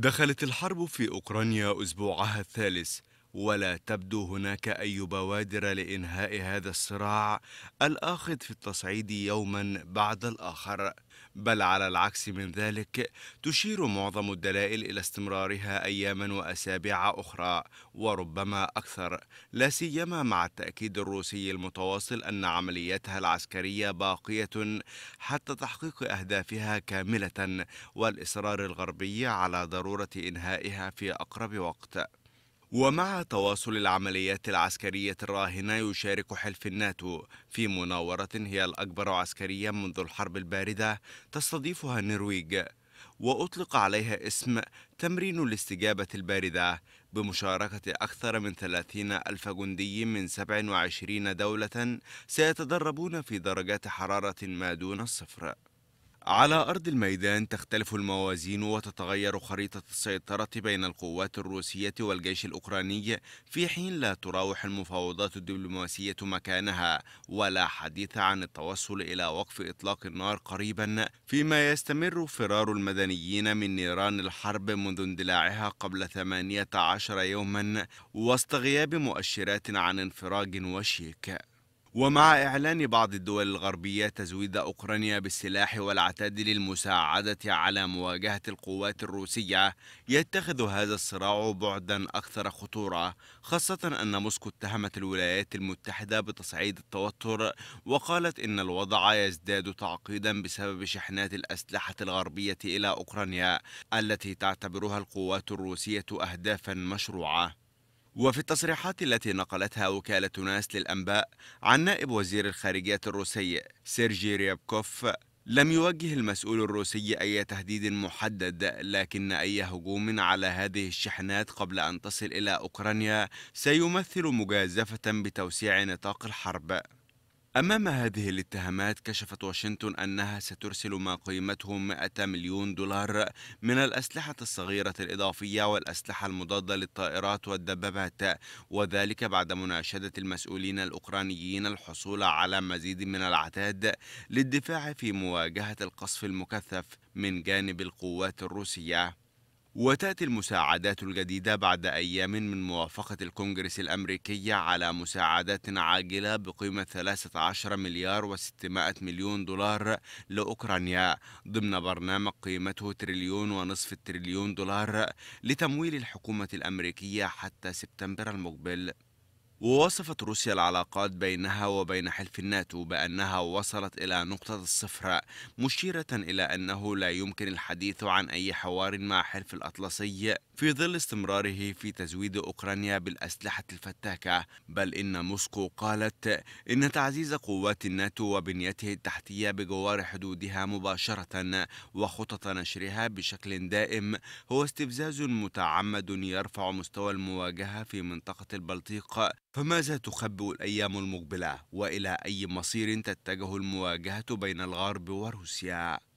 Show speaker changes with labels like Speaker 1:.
Speaker 1: دخلت الحرب في أوكرانيا أسبوعها الثالث ولا تبدو هناك أي بوادر لإنهاء هذا الصراع الآخذ في التصعيد يوما بعد الآخر بل على العكس من ذلك تشير معظم الدلائل إلى استمرارها أياما وأسابيع أخرى وربما أكثر لا سيما مع التأكيد الروسي المتواصل أن عملياتها العسكرية باقية حتى تحقيق أهدافها كاملة والإصرار الغربي على ضرورة إنهائها في أقرب وقت ومع تواصل العمليات العسكرية الراهنة يشارك حلف الناتو في مناورة هي الأكبر عسكريا منذ الحرب الباردة تستضيفها النرويج وأطلق عليها اسم تمرين الاستجابة الباردة بمشاركة أكثر من 30 ألف جندي من 27 دولة سيتدربون في درجات حرارة ما دون الصفر على أرض الميدان تختلف الموازين وتتغير خريطة السيطرة بين القوات الروسية والجيش الأوكراني في حين لا تراوح المفاوضات الدبلوماسية مكانها ولا حديث عن التوصل إلى وقف إطلاق النار قريبا فيما يستمر فرار المدنيين من نيران الحرب منذ اندلاعها قبل 18 يوما وسط غياب مؤشرات عن انفراج وشيك ومع إعلان بعض الدول الغربية تزويد أوكرانيا بالسلاح والعتاد للمساعدة على مواجهة القوات الروسية يتخذ هذا الصراع بعدا أكثر خطورة خاصة أن موسكو اتهمت الولايات المتحدة بتصعيد التوتر وقالت إن الوضع يزداد تعقيدا بسبب شحنات الأسلحة الغربية إلى أوكرانيا التي تعتبرها القوات الروسية أهدافا مشروعة وفي التصريحات التي نقلتها وكالة ناس للأنباء عن نائب وزير الخارجية الروسي سيرجي ريابكوف لم يوجه المسؤول الروسي أي تهديد محدد لكن أي هجوم على هذه الشحنات قبل أن تصل إلى أوكرانيا سيمثل مجازفة بتوسيع نطاق الحرب أمام هذه الاتهامات كشفت واشنطن أنها سترسل ما قيمته 100 مليون دولار من الأسلحة الصغيرة الإضافية والأسلحة المضادة للطائرات والدبابات وذلك بعد مناشدة المسؤولين الأوكرانيين الحصول على مزيد من العتاد للدفاع في مواجهة القصف المكثف من جانب القوات الروسية وتأتي المساعدات الجديدة بعد أيام من موافقة الكونغرس الأمريكي على مساعدات عاجلة بقيمة 13 مليار و600 مليون دولار لأوكرانيا ضمن برنامج قيمته تريليون ونصف التريليون دولار لتمويل الحكومة الأمريكية حتى سبتمبر المقبل ووصفت روسيا العلاقات بينها وبين حلف الناتو بأنها وصلت إلى نقطة الصفر مشيرة إلى أنه لا يمكن الحديث عن أي حوار مع حلف الأطلسي في ظل استمراره في تزويد أوكرانيا بالأسلحة الفتاكة بل إن موسكو قالت إن تعزيز قوات الناتو وبنيته التحتية بجوار حدودها مباشرة وخطط نشرها بشكل دائم هو استفزاز متعمد يرفع مستوى المواجهة في منطقة البلطيق فماذا تخبئ الأيام المقبلة وإلى أي مصير تتجه المواجهة بين الغرب وروسيا؟